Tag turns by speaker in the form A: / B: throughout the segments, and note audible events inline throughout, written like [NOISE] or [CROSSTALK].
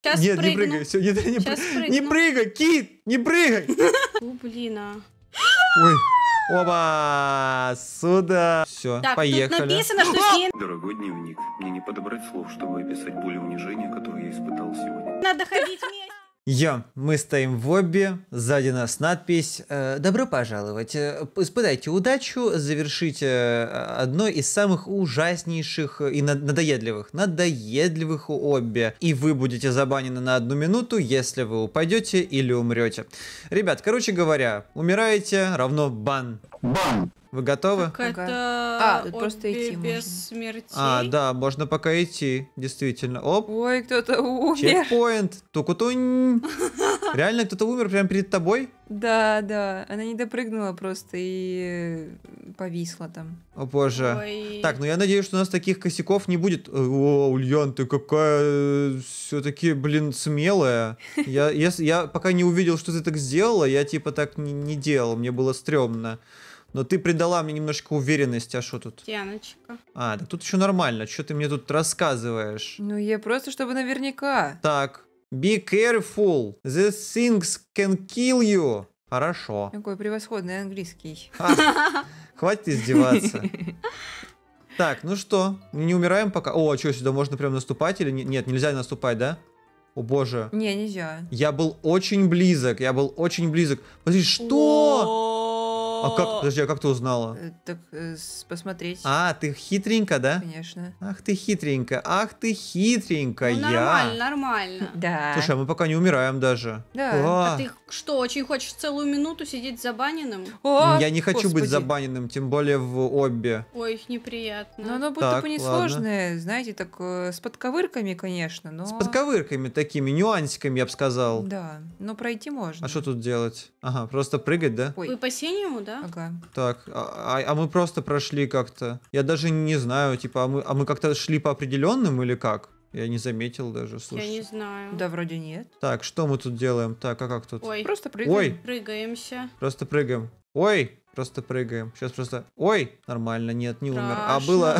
A: Сейчас Нет, прыгну. не прыгай, ну. все, не, не, не ну. прыгай, кит, не прыгай. [LAUGHS] О, блин, а.
B: Ой. Оба! Сюда! Все, так, поехали. Тут написано, что Кин... А! Дорогой дневник, мне не подобрать слов, чтобы описать боль и унижение, которое я испытал сегодня.
A: Надо ходить вместе.
B: Йо, мы стоим в лобби, сзади нас надпись э, «Добро пожаловать, э, испытайте удачу, завершите э, одно из самых ужаснейших и надоедливых, надоедливых лобби, и вы будете забанены на одну минуту, если вы упадете или умрете». Ребят, короче говоря, умираете равно бан. Бан! Вы готовы?
C: Так а, тут а, просто идти без можно.
B: А, да, можно пока идти, действительно. Оп.
C: Ой, кто-то умер.
B: Чекпоинт. Тукутунь. Реально кто-то умер прямо перед тобой?
C: Да, да. Она не допрыгнула просто и повисла там.
B: О боже. Ой. Так, ну я надеюсь, что у нас таких косяков не будет. Э, о, Ульян, ты какая э, все-таки, блин, смелая. Я, я, я пока не увидел, что ты так сделала, я типа так не, не делал, мне было стрёмно. Но ты придала мне немножко уверенности, а что тут?
C: Тяночка.
B: А, так тут еще нормально. Что ты мне тут рассказываешь?
C: Ну, я просто, чтобы наверняка.
B: Так. Be careful. The things can kill you. Хорошо.
C: Какой превосходный английский. А,
B: хватит издеваться. Так, ну что, не умираем пока? О, а что, сюда можно прям наступать или нет? Нельзя наступать, да? О боже.
C: Не, нельзя.
B: Я был очень близок, я был очень близок. Посмотри, что? А как, подожди, а как ты узнала? Э,
C: так, э, посмотреть. А,
B: ты хитренько, да?
C: Конечно. Ах
B: ты хитренько, ах ты хитренькая. Ну, нормально,
C: нормально. [LAUGHS]
A: Да. Слушай,
B: а мы пока не умираем даже. Да. А, ты
A: что, очень хочешь целую минуту сидеть
C: забаненным? О, Я не хочу господи. быть
B: забаненным, тем более в обе.
C: Ой, их неприятно. Но ну, оно будто так, бы несложное, ладно. знаете, так э, с подковырками, конечно, но... С
B: подковырками такими, нюансиками, я бы сказал.
C: Да, но пройти можно. А
B: что тут делать? Ага, просто прыгать, да? Ой,
C: Вы по синему, да? Ага.
B: Так, а, а, а мы просто прошли как-то. Я даже не знаю, типа, а мы, а мы как-то шли по определенным или как? Я не заметил даже, слушай. Я не
A: знаю. Да, вроде нет.
B: Так, что мы тут делаем? Так, а как тут? Ой, просто прыгаем. Ой.
A: Прыгаемся.
B: Просто прыгаем. Ой, Просто прыгаем. Сейчас просто... Ой! Нормально, нет, не умер. А было...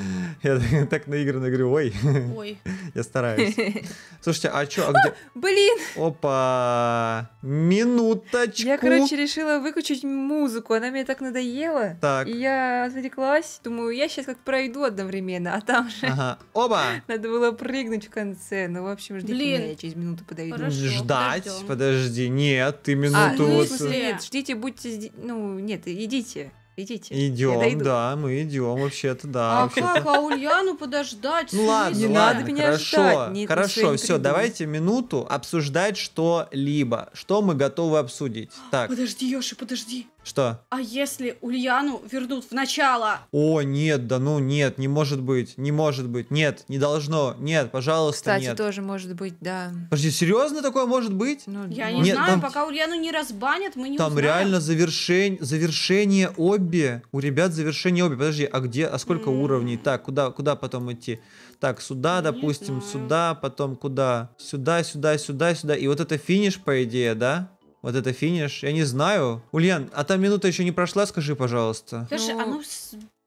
B: [LAUGHS] Я так наигранно говорю, ой. Ой. [LAUGHS] Я стараюсь. [LAUGHS] Слушайте, а что, а Блин! Опа! Минуточку!
C: Я, короче, решила выключить музыку. Она мне так надоела. Так. И я отвлеклась. Думаю, я сейчас как пройду одновременно. А там же... Ага. Оба! Надо было прыгнуть в конце. Ну, в общем, ждите меня, через минуту подойду. Ждать?
B: Подожди. Нет, ты минуту... А, ну, в смысле, нет,
C: ждите, будьте... Ну, нет, нет, идите. Идите. Идем,
B: да, мы идем вообще-то, да. А вообще как,
C: а Ульяну подождать? Ну ладно, не ладно, надо меня хорошо, ждать. Не,
B: хорошо, все, придумать. давайте минуту обсуждать что-либо, что мы готовы обсудить. Так. Подожди,
A: Ёша, подожди. Что? А если Ульяну вернут в начало?
B: О, нет, да ну нет, не может быть, не может быть, нет, не должно, нет, пожалуйста, Кстати, нет.
A: тоже может быть, да.
B: Подожди, серьезно такое может быть?
A: Ну, Я не нет, знаю, там... пока Ульяну не разбанят, мы не Там узнаем. реально
B: завершень... завершение обе, у ребят завершение обе. Подожди, а где, а сколько mm. уровней? Так, куда, куда потом идти? Так, сюда, допустим, сюда, потом куда? Сюда, сюда, сюда, сюда. И вот это финиш, по идее, да? Вот это финиш. Я не знаю. Ульян, а там минута еще не прошла, скажи, пожалуйста. Слушай,
A: ну... а ну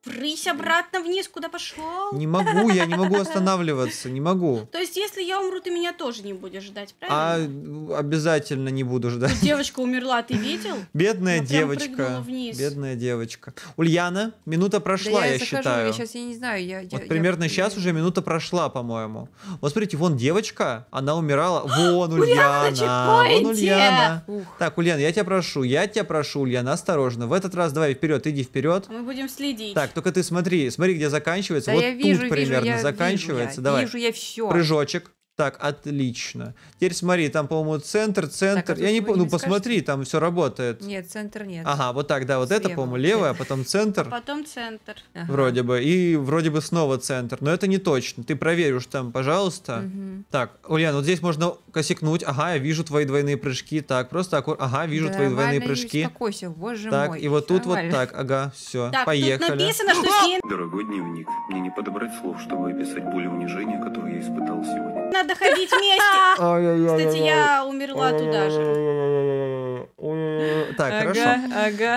A: Прысь обратно вниз, куда пошел. Не
B: могу, я не могу останавливаться, не могу.
A: То есть, если я умру, ты меня тоже не будешь ждать, а,
B: правильно? А обязательно не буду ждать.
A: Девочка умерла, ты видел?
B: Бедная Она ну, девочка. Вниз. Бедная девочка. Ульяна, минута прошла, да я, я захожу, считаю. Я сейчас
C: я не знаю. Я, вот я, примерно
B: я... сейчас уже минута прошла, по-моему. Вот смотрите, вон девочка, она умирала. Вон Ульяна. Ульяна вон Ульяна. Ух. Так, Ульяна, я тебя прошу, я тебя прошу, Ульяна, осторожно. В этот раз давай вперед, иди вперед. А
A: мы будем следить. Так,
B: так, только ты смотри, смотри, где заканчивается. Да вот я тут вижу, примерно я заканчивается. Вижу, я, Давай. Вижу я все. Прыжочек. Так, отлично. Теперь смотри, там, по-моему, центр, центр. Так, а Я не помню, ну посмотри, там все работает.
C: Нет, центр нет. Ага,
B: вот так, да, вот Слева. это, по-моему, левая, а потом центр. А
C: потом центр. Ага. Вроде
B: бы. И вроде бы снова центр. Но это не точно. Ты проверишь там, пожалуйста. Угу. Так, Ульяна, вот здесь можно косикнуть. Ага, я вижу твои двойные прыжки. Так, просто аккуратно. Ага, вижу да, твои двойные прыжки.
C: Успокойся, боже так, мой. и вот тут Давай. вот так,
B: ага, все, так, поехали. Тут написано, что... Дорогой дневник, мне не подобрать слов, чтобы описать боль и унижение, которые я испытал сегодня
C: надо ходить вместе. [LAUGHS]
A: Кстати, я умерла туда же.
B: Так, хорошо.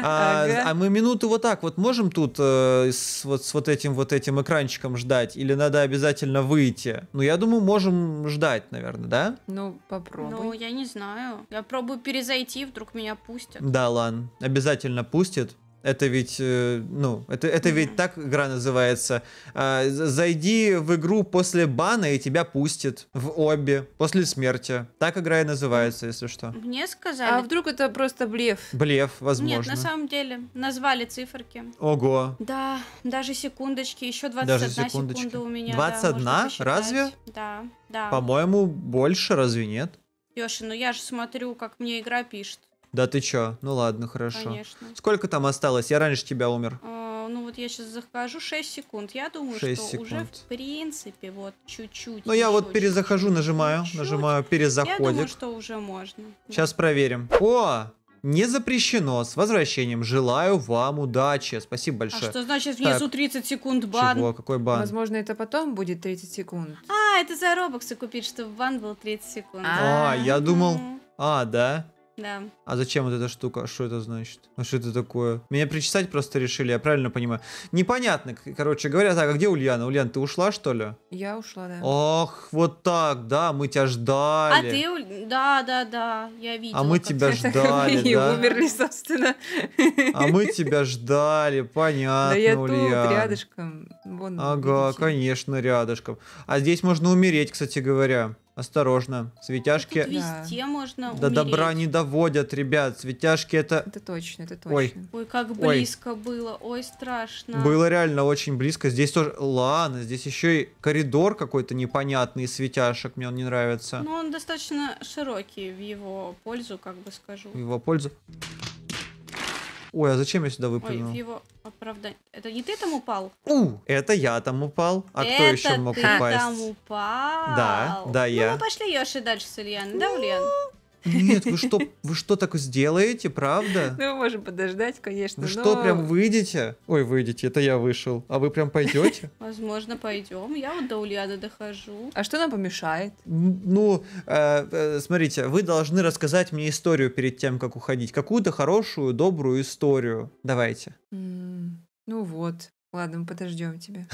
C: А
B: мы минуту вот так вот можем тут с вот этим вот этим экранчиком ждать? Или надо обязательно выйти? Ну, я думаю, можем ждать, наверное, да?
A: Ну, попробуй. Ну, я не знаю. Я пробую перезайти, вдруг меня пустят. Да,
B: ладно. Обязательно пустят. Это ведь, э, ну, это, это ведь так игра называется. А, зайди в игру после бана, и тебя пустят в обе, после смерти. Так игра и называется, если что.
C: Мне сказали. А вдруг это просто блеф?
B: Блеф, возможно. Нет, на самом
A: деле, назвали циферки. Ого. Да, даже секундочки, еще 21 даже секундочки. секунда у меня. 21? Да, Разве? Да, да.
B: По-моему, больше, разве нет?
A: Леша, ну я же смотрю, как мне игра пишет.
B: Да ты чё? Ну ладно, хорошо. Конечно. Сколько там осталось? Я раньше тебя умер.
A: А, ну вот я сейчас захожу 6 секунд. Я думаю, что секунд. уже в принципе вот чуть-чуть. Ну я вот
B: перезахожу, чуть, нажимаю, чуть. нажимаю перезаходик. Я думаю, что
A: уже можно. Сейчас
B: да. проверим. О! Не запрещено. С возвращением. Желаю вам удачи. Спасибо а большое. А что значит внизу так.
A: 30 секунд бан? Чего? Какой
B: бан?
C: Возможно, это потом будет 30 секунд.
A: А, это за робоксы купить, чтобы бан был 30 секунд. А. а, я думал...
B: А, да? Да. А зачем вот эта штука? Что это значит? А что это такое? Меня причесать просто решили, я правильно понимаю. Непонятно, короче говоря. Так, а где Ульяна? Ульяна, ты ушла, что ли?
C: Я ушла, да.
B: Ох, вот так, да, мы тебя ждали. А
A: ты, да, да, да, я видела. А мы тебя [LAUGHS] ждали,
B: мы да?
C: умерли, собственно.
B: А мы тебя ждали, понятно, Да я Ульяна. тут,
C: рядышком. Вон, ага, видите.
B: конечно, рядышком. А здесь можно умереть, кстати говоря. Осторожно, светяшки... Это везде
A: да. можно До умереть. добра не
B: доводят, ребят, светяшки это... Это
A: точно, это точно. Ой, Ой как близко Ой. было, ой, страшно. Было
B: реально очень близко, здесь тоже... Ладно, здесь еще и коридор какой-то непонятный из светяшек, мне он не нравится. Ну
A: он достаточно широкий в его пользу, как бы скажу. В
B: его пользу. Ой, а зачем я сюда выпрыгнул? Ой, в его
A: оправдание. Это не ты там упал?
B: У, это я там упал. А это кто еще мог ты там
A: упал. Да, да, я. Ну, мы пошли Йоши дальше с Ульяной, да, Ульян? Ну,
B: нет, вы что, вы что так сделаете, правда? [LAUGHS]
A: Ну, мы можем подождать, конечно. Вы но... что, прям
B: выйдете? Ой, выйдете, это я вышел. А вы прям пойдете?
A: [LAUGHS] Возможно, пойдем. Я вот до Ульяна дохожу. А что нам помешает?
B: Ну, э, э, смотрите, вы должны рассказать мне историю перед тем, как уходить. Какую-то хорошую, добрую историю. Давайте.
C: Ну вот, Ладно, мы подождем тебя.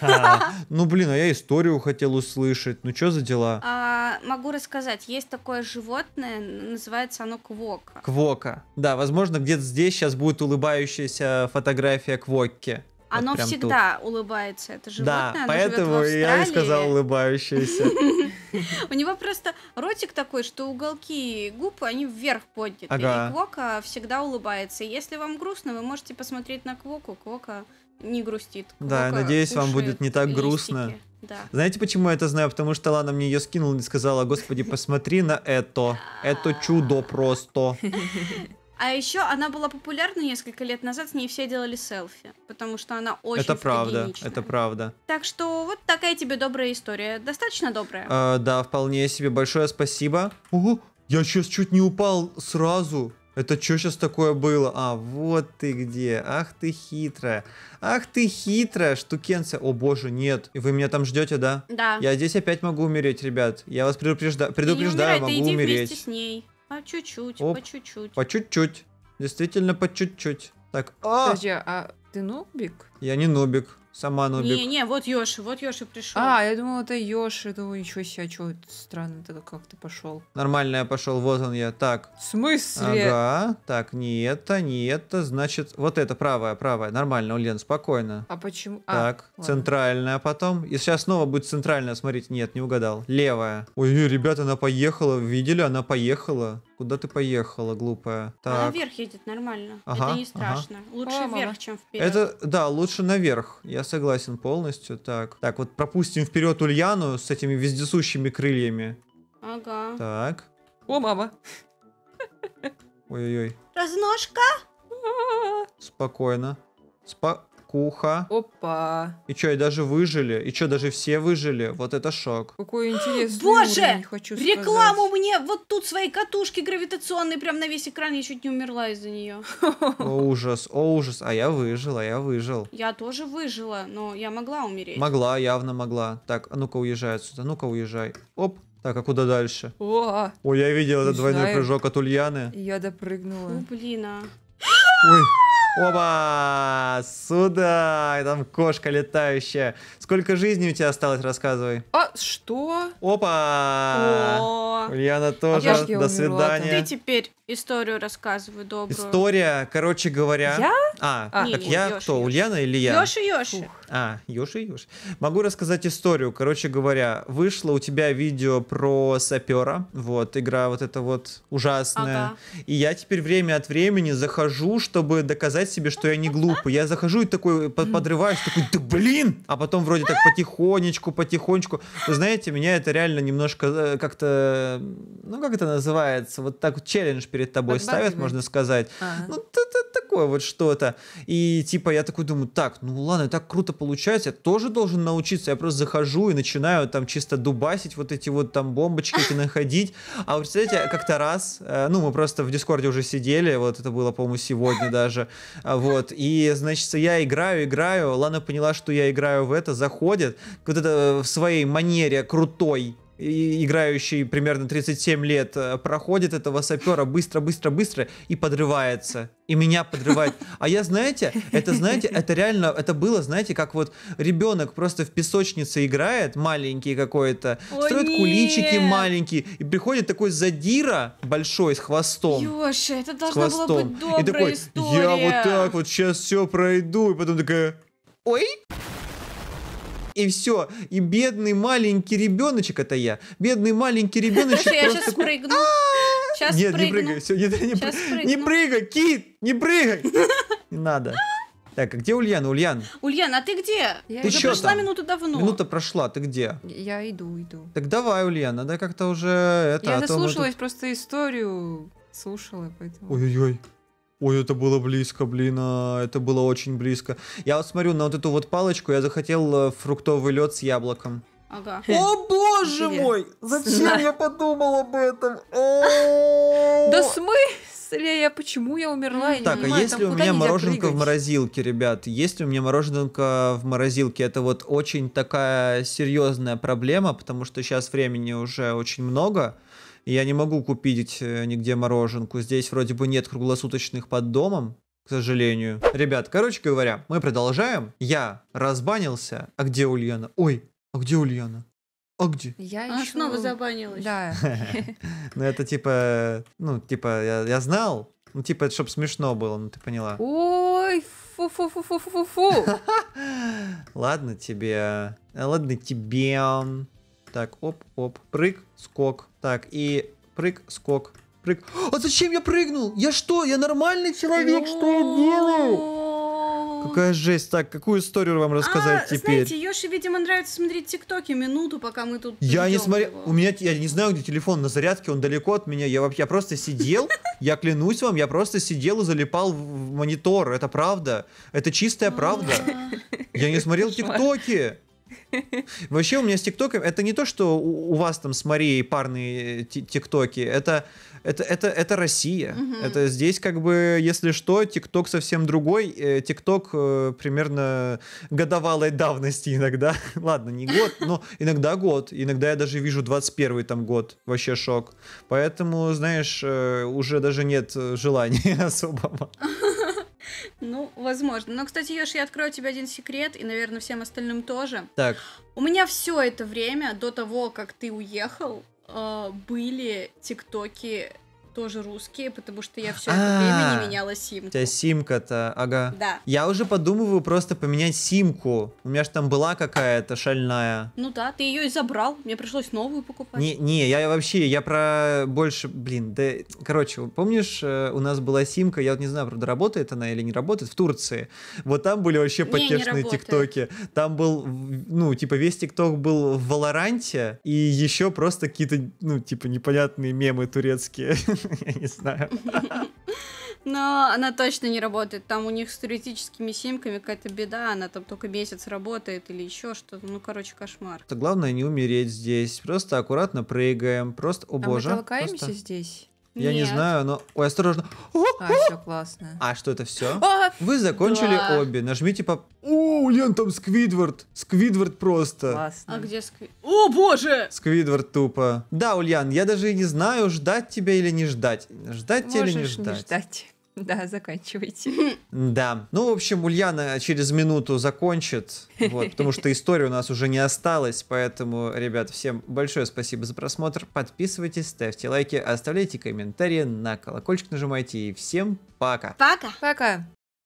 B: [LAUGHS] Ну, блин, а я историю хотел услышать. Ну, что за дела?
C: А, могу рассказать.
A: Есть такое животное, называется оно квока.
B: Квока. Да, возможно, где-то здесь сейчас будет улыбающаяся фотография квокки. оно всегда
A: улыбается, это животное. Да, поэтому я и сказал
B: улыбающееся.
A: [LAUGHS] У него просто ротик такой, что уголки губ, они вверх подняты. И Квока всегда улыбается. Если вам грустно, вы можете посмотреть на Квоку. Квока не грустит. Да, я ну, надеюсь, вам будет не так грустно. Да.
B: Знаете, почему я это знаю? Потому что Лана мне ее скинула и сказала, господи, посмотри на это. Это чудо просто.
A: А еще она была популярна несколько лет назад, с ней все делали селфи, потому что она очень Это правда,
B: это правда.
A: Так что вот такая тебе добрая история, достаточно добрая.
B: Э, да, вполне себе. Большое спасибо. Ого, я сейчас чуть не упал сразу. Это что сейчас такое было? А, вот ты где. Ах ты хитрая. Ах ты хитрая штукенция. О боже, нет. И вы меня там ждете, да? Да. Я здесь опять могу умереть, ребят. Я вас предупреждаю, предупреждаю ты не умирай, могу ты иди умереть. Вместе
C: с ней. По а чуть-чуть, по чуть-чуть. По
B: чуть-чуть. Действительно, по чуть-чуть. Так,
C: а! Подожди, а ты нубик?
B: Я не нубик. Сама Нубик.
C: Не-не, вот Йоши, вот Йоши пришел. А, я думал, это Йоши. Думаю, ничего себе, а что это странно, это как ты пошел.
B: Нормально я пошел, вот он я. Так. В
C: смысле?
B: Ага, так, не это, не это, значит, вот это, правая, правая. Нормально, Лен, спокойно.
C: А почему? А, так,
B: ладно. центральная потом. И сейчас снова будет центральная, смотрите, нет, не угадал. Левая. Ой, ребята, она поехала, видели, она поехала. Куда ты поехала, глупая? Так. Она
A: вверх едет нормально. Ага, это не страшно. Ага. Лучше О, вверх, мама. чем вперед. Это,
B: да, лучше наверх. Я согласен полностью. Так, так вот пропустим вперед Ульяну с этими вездесущими крыльями. Ага. Так. О, мама. Ой-ой-ой.
A: Разножка?
B: Спокойно. Спа... Кукуха.
C: Опа.
B: И что, и даже выжили? И что, даже все выжили? Вот это шок.
C: Какой интересный Боже! хочу Рекламу
A: сказать. мне! Вот тут своей катушки гравитационной прям на весь экран. Я чуть не умерла из-за нее. [LAUGHS]
B: О, ужас, о, ужас. А я выжила, я выжил.
A: Я тоже выжила, но я могла умереть.
C: Могла,
B: явно могла. Так, а ну-ка уезжай отсюда, ну-ка уезжай. Оп, так, а куда дальше? О, О я видел этот двойной прыжок от Ульяны.
C: Я допрыгнула. Фу, блин, а. [GASPS]
B: [GASPS] Ой, Опа! Сюда! И там кошка летающая. Сколько жизней у тебя осталось, рассказывай.
C: А, что?
B: Опа!
A: Ульяна тоже. А До свидания. Ты теперь историю рассказываю добрую.
B: История, короче говоря... Я? А, а так я Ёши, кто, Ёши. Ульяна или я? Ёши, Ёши. Ух. А, Ёши, Ёши. Могу рассказать историю. Короче говоря, вышло у тебя видео про сапера. Вот, игра вот эта вот ужасная. Ага. И я теперь время от времени захожу, чтобы доказать себе, что я не глупый. Я захожу и такой э, подрываюсь, такой, да блин! А потом вроде так [LAUGHS] потихонечку, потихонечку. Вы знаете, меня это реально немножко э, как-то, ну как это называется, вот так челлендж перед тобой ставят, можно сказать. Ну, ты, ты такое вот что-то. И типа я такой думаю, так, ну ладно, так круто получается, я тоже должен научиться. Я просто захожу и начинаю там чисто дубасить вот эти вот там бомбочки эти находить. А вы представляете, как-то раз, э, ну мы просто в Дискорде уже сидели, вот это было, по-моему, сегодня даже. А вот, и, значит, я играю, играю, Лана поняла, что я играю в это, заходит, вот это э, в своей манере крутой, играющий примерно 37 лет, э, проходит этого сапера быстро-быстро-быстро и подрывается. И меня подрывает. А я, знаете, это, знаете, это реально, это было, знаете, как вот ребенок просто в песочнице играет, маленький какой-то, строит нет. куличики маленькие, и приходит такой задира большой с хвостом.
A: Ёша, это должна была быть добрая и такой, история. Я вот так
B: вот сейчас все пройду, и потом такая... Ой! И все. И бедный маленький ребеночек, это я, бедный маленький ребеночек [LAUGHS] Я сейчас прыгну. Сейчас Нет, не прыгай, все, не, не, не прыгай, кит, не прыгай. [LAUGHS] Не надо. Так, а где Ульяна? Ульян?
A: Ульяна, а ты где? Я ты уже прошла там?
C: минуту давно. Минута
B: прошла, ты где?
C: Я иду, иду.
B: Так давай, Ульяна, да как-то уже это. А я а тут...
C: просто историю, слушала, поэтому. Ой-ой-ой.
B: Ой, это было близко, блин, а, это было очень близко. Я вот смотрю на вот эту вот палочку, я захотел э, фруктовый лед с яблоком.
C: Ага. О боже Привет. мой! Зачем Знаю. я подумал об этом? Да смысле я почему я умерла? так, не а если у меня мороженка в
B: морозилке, ребят, если у меня мороженка в морозилке, это вот очень такая серьезная проблема, потому что сейчас времени уже очень много. Я не могу купить э, нигде мороженку. Здесь вроде бы нет круглосуточных под домом к сожалению. Ребят, короче говоря, мы продолжаем. Я разбанился. А где Ульяна? Ой, а где Ульяна? А где?
A: Я Она еще... снова забанилась. Да. [LAUGHS]
B: Ну это типа, ну типа, я, я знал. Ну типа, это чтобы смешно было, ну ты поняла.
C: Ой, фу-фу-фу-фу-фу-фу.
B: [LAUGHS] Ладно тебе. Э, ладно тебе. Так, оп-оп, прыг скок. Так, и прыг, скок, прыг. А зачем я прыгнул? Я что? Я нормальный человек? Что
A: я ну. делаю? Какая
B: жесть. Так, какую историю вам рассказать а, теперь? знаете,
A: Йоши, видимо, нравится смотреть тиктоки минуту, пока мы тут Я не
B: смотрел. У меня, я не знаю, где телефон на зарядке, он далеко от меня. Я вообще, я просто сидел, [LAUGHS] я клянусь вам, я просто сидел и залипал в монитор. Это правда. Это чистая правда. Я не смотрел тиктоки. Вообще у меня с ТикТоком, это не то, что у, у вас там с Марией парные э, ТикТоки, это, это, это, это Россия. Угу. Это здесь как бы, если что, ТикТок совсем другой. Э, ТикТок э, примерно годовалой давности иногда. [LAUGHS] Ладно, не год, но иногда год. Иногда я даже вижу 21 там год. Вообще шок. Поэтому, знаешь, уже даже нет желания [LAUGHS] особого. [LAUGHS]
A: Ну, возможно. Но, кстати, Ёж, я открою тебе один секрет, и, наверное, всем остальным тоже. Так. У меня все это время, до того, как ты уехал, э, были тиктоки тоже русские, потому что я все это а, время не меняла симку. У тебя
B: симка-то, ага. Да. Я уже подумываю просто поменять симку. У меня же там была какая-то шальная.
A: Ну да, ты ее и забрал, мне пришлось новую покупать.
B: Не, не, я вообще, я про больше, блин, да, короче, помнишь, э, у нас была симка, я вот не знаю, правда, работает она или не работает, в Турции. Вот там были вообще потешные тиктоки. Там был, ну, типа весь тикток был в Валоранте, и еще просто какие-то, ну, типа непонятные мемы турецкие. [LAUGHS] [LAUGHS] Я не знаю.
A: [LAUGHS] Но она точно не работает. Там у них с туристическими симками какая-то беда. Она там только месяц работает или еще что-то. Ну, короче, кошмар.
B: Это главное не умереть здесь. Просто аккуратно прыгаем. Просто, о боже. а мы толкаемся
C: здесь? Я Нет. не знаю,
B: но... Ой, осторожно.
C: А, все классно.
B: А, что это все?
C: А, Вы закончили
B: обе. Нажмите по... У блин, там Сквидвард. Сквидвард просто. Классно.
C: А где Сквидвард? О, боже!
B: Сквидвард тупо. Да, Ульян, я даже и не знаю, ждать тебя или не ждать. Ждать тебя или не ждать. Не
C: ждать. [LAUGHS] Да, заканчивайте.
B: Да. Ну, в общем, Ульяна через минуту закончит, вот, потому что истории у нас уже не осталось, поэтому, ребят, всем большое спасибо за просмотр. Подписывайтесь, ставьте лайки, оставляйте комментарии, на колокольчик нажимайте и всем пока.
C: Пока. Пока.